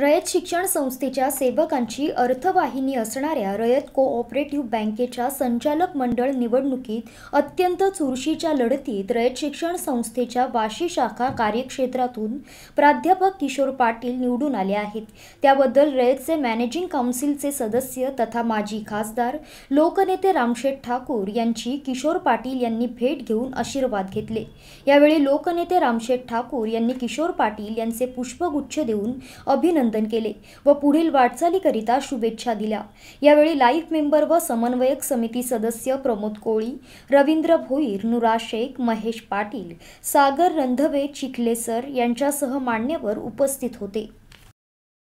रयत शिक्षण संस्थेच्या सेवकांची अर्थवाहिनी असणाऱ्या रयत कोऑपरेटिव्ह बँकेच्या संचालक मंडळ निवडणुकीत अत्यंत चुरशीच्या लढतीत रयत शिक्षण संस्थेच्या वाशी शाखा कार्यक्षेत्रातून प्राध्यापक किशोर पाटील निवडून आले आहेत त्याबद्दल रयतचे मॅनेजिंग काउन्सिलचे सदस्य तथा माजी खासदार लोकनेते रामशेठ ठाकूर यांची किशोर पाटील यांनी भेट घेऊन आशीर्वाद घेतले यावेळी लोकनेते रामशेठ ठाकूर यांनी किशोर पाटील यांचे पुष्पगुच्छ देऊन अभिनंदन अभिनंदन केले व पुढील वाटचालीकरिता शुभेच्छा दिल्या यावेळी लाईफ मेंबर व समन्वयक समिती सदस्य प्रमोद कोळी रवींद्र भोईर नुरा शेख महेश पाटील सागर रंधवे चिखले सर यांच्यासह मान्यवर उपस्थित होते